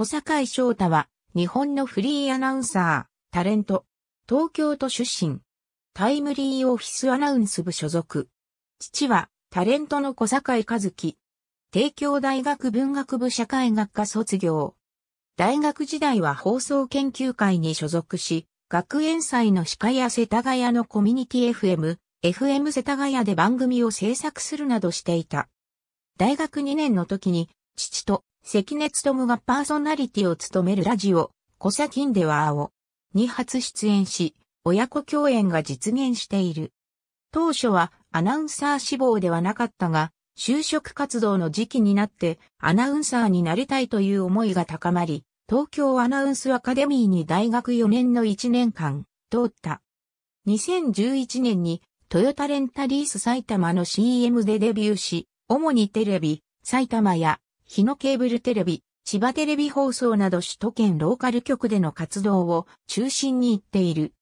小坂井翔太は、日本のフリーアナウンサー、タレント、東京都出身、タイムリーオフィスアナウンス部所属。父は、タレントの小坂井和樹。帝京大学文学部社会学科卒業。大学時代は放送研究会に所属し、学園祭の司会や世田谷のコミュニティ FM、FM 世田谷で番組を制作するなどしていた。大学2年の時に、父と関根勤がパーソナリティを務めるラジオ、コサキンでは青に初出演し、親子共演が実現している。当初はアナウンサー志望ではなかったが、就職活動の時期になってアナウンサーになりたいという思いが高まり、東京アナウンスアカデミーに大学4年の1年間、通った。2011年にトヨタレンタリース埼玉の CM でデビューし、主にテレビ、埼玉や日野ケーブルテレビ、千葉テレビ放送など首都圏ローカル局での活動を中心に行っている。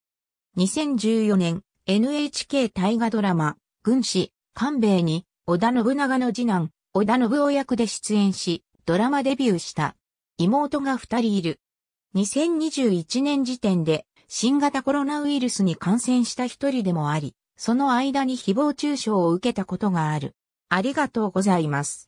2014年、NHK 大河ドラマ、軍師、官兵衛に、織田信長の次男、織田信夫役で出演し、ドラマデビューした。妹が二人いる。2021年時点で、新型コロナウイルスに感染した一人でもあり、その間に誹謗中傷を受けたことがある。ありがとうございます。